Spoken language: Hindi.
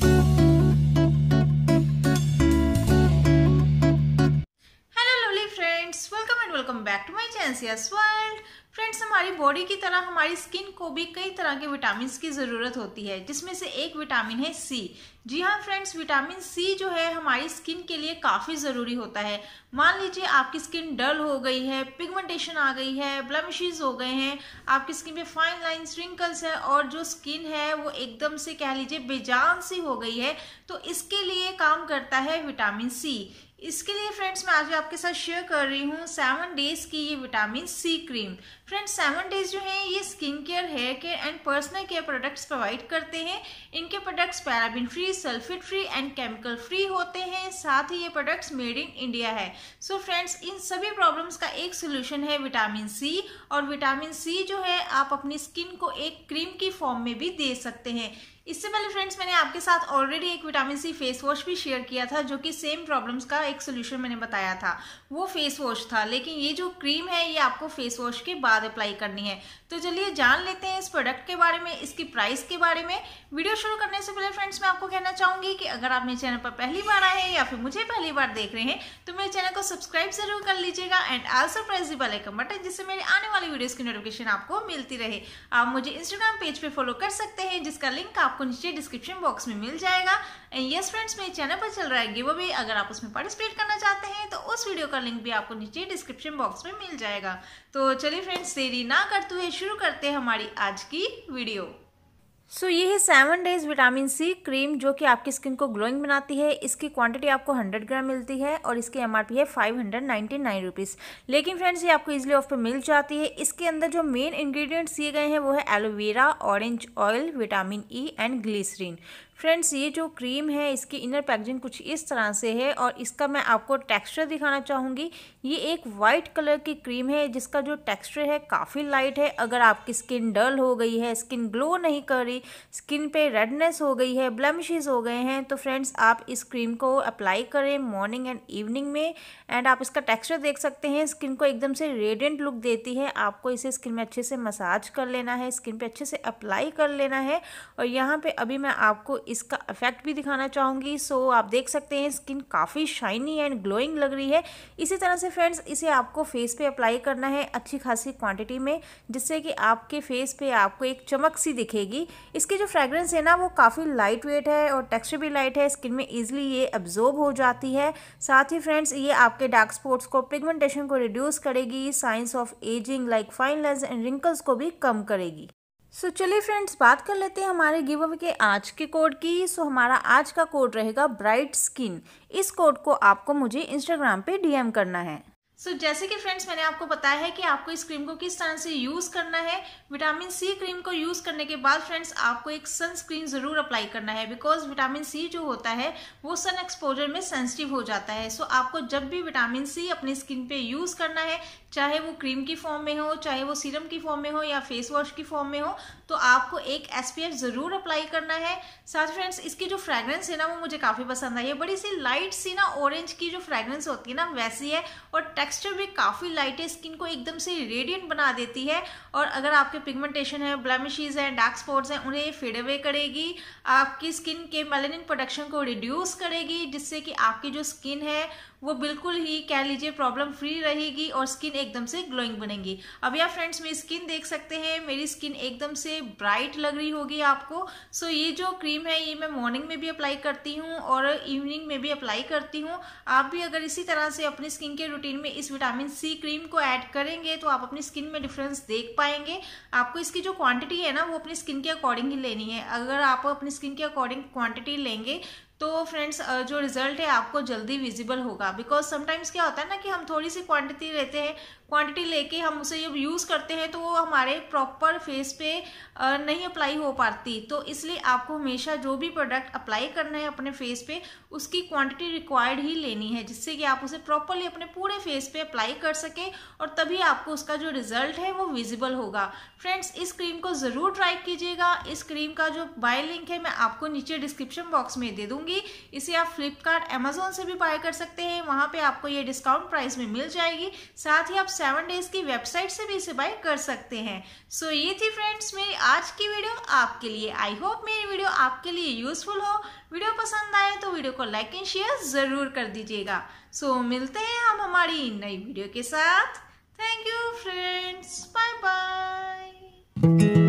Hello lovely friends, welcome and welcome back to my Chansia's World. Friends हमारी बॉडी की तरह हमारी स्किन को भी कई तरह के विटामिन की ज़रूरत होती है जिसमें से एक विटामिन है सी जी हाँ फ्रेंड्स विटामिन सी जो है हमारी स्किन के लिए काफ़ी ज़रूरी होता है मान लीजिए आपकी स्किन डल हो गई है पिगमेंटेशन आ गई है ब्लमिशीज हो गए हैं आपकी स्किन पे फाइन लाइन रिंकल्स है और जो स्किन है वो एकदम से कह लीजिए बेजान सी हो गई है तो इसके लिए काम करता है विटामिन सी इसके लिए फ्रेंड्स मैं आज आपके साथ शेयर कर रही हूँ सेवन डेज की ये vitamin C cream friends friends seven days जो हैं ये skin care hair care and personal care products provide करते हैं इनके products paraben free sulphate free and chemical free होते हैं साथ ही ये प्रोडक्ट्स मेड इन इंडिया है सो so फ्रेंड्स इन सभी प्रॉब्लम्स का एक सोल्यूशन है विटामिन सी और विटामिन सी जो है आप अपनी स्किन को एक क्रीम की फॉर्म में भी दे सकते हैं इससे पहले फ्रेंड्स मैंने आपके साथ ऑलरेडी एक विटामिन सी फेस वॉश भी शेयर किया था जो कि सेम प्रॉब्लम्स का एक सोल्यूशन मैंने बताया था वो फेस वॉश था लेकिन ये जो क्रीम है ये आपको फेस वॉश के बाद अप्लाई करनी है तो चलिए जान लेते हैं इस प्रोडक्ट के बारे में इसकी प्राइस के बारे में वीडियो शुरू करने से पहले फ्रेंड्स मैं आपको कहना चाहूंगी कि अगर आप मेरे चैनल पर पहली बार आए हैं या फिर मुझे पहली बार देख रहे हैं तो मेरे चैनल को सब्सक्राइब जरूर कर लीजिएगा and also press the bell icon button जिससे मेरी आने वाली वीडियोज़ की नोटिफिकेशन आपको मिलती रहे आप मुझे इंस्टाग्राम पेज पर फॉलो कर सकते हैं जिसका लिंक आपको नीचे डिस्क्रिप्शन बॉक्स में मिल जाएगा एंड यस फ्रेंड्स मेरे चैनल पर चल रहा है गिव अवे अगर आप उसमें पार्टिसिपेट करना चाहते हैं तो उस वीडियो का लिंक भी आपको नीचे डिस्क्रिप्शन बॉक्स में मिल जाएगा तो चलिए फ्रेंड्स देरी ना करते हुए शुरू करते हैं हमारी आज की वीडियो सो so, ये है seven days vitamin C cream जो कि आपकी स्किन को ग्लोइंग बनाती है इसकी क्वांटिटी आपको 100 ग्राम मिलती है और इसकी एमआरपी है 599 हंड्रेड लेकिन फ्रेंड्स ये आपको इजीली ऑफ पे मिल जाती है इसके अंदर जो मेन इंग्रेडिएंट्स दिए गए हैं वो है aloe vera orange oil vitamin E and glycerine friends ये जो क्रीम है इसकी इनर पैकेजिंग कुछ इस तरह से है और इसका मैं आपको टेक्सचर दिखाना चाहूँगी ये एक वाइट कलर की क्रीम है जिसका जो टेक्सचर है काफ़ी लाइट है अगर आपकी स्किन डल हो गई है स्किन ग्लो नहीं कर रही स्किन पे रेडनेस हो गई है ब्लमिशेज हो गए हैं तो फ्रेंड्स आप इस क्रीम को अप्लाई करें मॉर्निंग एंड इवनिंग में एंड आप इसका टेक्स्चर देख सकते हैं स्किन को एकदम से रेडियंट लुक देती है आपको इसे स्किन में अच्छे से मसाज कर लेना है स्किन पर अच्छे से अप्लाई कर लेना है और यहाँ पर अभी मैं आपको इसका इफेक्ट भी दिखाना चाहूँगी सो so, आप देख सकते हैं स्किन काफ़ी शाइनी एंड ग्लोइंग लग रही है इसी तरह से फ्रेंड्स इसे आपको फेस पे अप्लाई करना है अच्छी खासी क्वांटिटी में जिससे कि आपके फेस पे आपको एक चमक सी दिखेगी इसकी जो फ्रेगरेंस है ना वो काफ़ी लाइट वेट है और टेक्स्चर भी लाइट है स्किन में ईजिली ये एब्जॉर्ब हो जाती है साथ ही फ्रेंड्स ये आपके डार्क स्पॉट्स को पिगमेंटेशन को रिड्यूस करेगी signs of ageing like fine and wrinkles को भी कम करेगी सो so, चलिए फ्रेंड्स बात कर लेते हैं हमारे गिव अवे के आज के कोड की सो so, हमारा आज का कोड रहेगा ब्राइट स्किन इस कोड को आपको मुझे इंस्टाग्राम पे डीएम करना है सो so, जैसे कि फ्रेंड्स मैंने आपको बताया है कि आपको इस क्रीम को किस तरह से यूज़ करना है विटामिन सी क्रीम को यूज़ करने के बाद फ्रेंड्स आपको एक सनस्क्रीन ज़रूर अप्लाई करना है बिकॉज विटामिन सी जो होता है वो सन एक्सपोजर में सेंसिटिव हो जाता है सो so, आपको जब भी विटामिन सी अपनी स्किन पे यूज़ करना है चाहे वो क्रीम की फॉर्म में हो चाहे वो सीरम की फॉर्म में हो या फेस वॉश की फॉर्म में हो तो आपको एक एस ज़रूर अप्लाई करना है साथ फ्रेंड्स इसकी जो फ्रेगरेंस है ना वो मुझे काफ़ी पसंद आई है बड़ी सी लाइट सी ना ऑरेंज की जो फ्रेगरेंस होती है ना वैसी है और टेक्सचर भी काफ़ी लाइट है स्किन को एकदम से रेडियंट बना देती है और अगर आपके पिगमेंटेशन है ब्लैमिशीज़ हैं डार्क स्पॉट्स हैं उन्हें फेड अवे करेगी आपकी स्किन के मेलेनिन प्रोडक्शन को रिड्यूस करेगी जिससे कि आपकी जो स्किन है वो बिल्कुल ही कह लीजिए प्रॉब्लम फ्री रहेगी और स्किन एकदम से ग्लोइंग बनेगी अब आप फ्रेंड्स मेरी स्किन देख सकते हैं मेरी स्किन एकदम से ब्राइट लग रही होगी आपको सो ये जो क्रीम है ये मैं मॉर्निंग में भी अप्लाई करती हूँ और इवनिंग में भी अप्लाई करती हूँ आप भी अगर इसी तरह से अपनी स्किन के रूटीन में इस विटामिन सी क्रीम को ऐड करेंगे तो आप अपनी स्किन में डिफरेंस देख पाएंगे आपको इसकी जो क्वांटिटी है ना वो अपनी स्किन के अकॉर्डिंग ही लेनी है अगर आप अपनी स्किन के अकॉर्डिंग क्वांटिटी लेंगे तो फ्रेंड्स जो रिजल्ट है आपको जल्दी विजिबल होगा बिकॉज समटाइम्स क्या होता है ना कि हम थोड़ी सी क्वांटिटी लेते हैं क्वांटिटी लेके हम उसे जब यूज़ करते हैं तो वो हमारे प्रॉपर फेस पे नहीं अप्लाई हो पाती तो इसलिए आपको हमेशा जो भी प्रोडक्ट अप्लाई करना है अपने फेस पे उसकी क्वांटिटी रिक्वायर्ड ही लेनी है जिससे कि आप उसे प्रॉपरली अपने पूरे फेस पे अप्लाई कर सकें और तभी आपको उसका जो रिजल्ट है वो विजिबल होगा फ्रेंड्स इस क्रीम को ज़रूर ट्राई कीजिएगा इस क्रीम का जो बाय लिंक है मैं आपको नीचे डिस्क्रिप्शन बॉक्स में दे दूँगी होगी इसे आप फ्लिपकार्ट अमेजोन से भी बाय कर सकते हैं वहाँ पे आपको ये डिस्काउंट प्राइस में मिल जाएगी साथ ही आप सेवन डेज की वेबसाइट से भी इसे बाय कर सकते हैं सो so, ये थी फ्रेंड्स मेरी आज की वीडियो आपके लिए आई होप मेरी वीडियो आपके लिए यूजफुल हो वीडियो पसंद आए तो वीडियो को लाइक एंड शेयर ज़रूर कर दीजिएगा सो so, मिलते हैं हम हमारी नई वीडियो के साथ thank you friends bye bye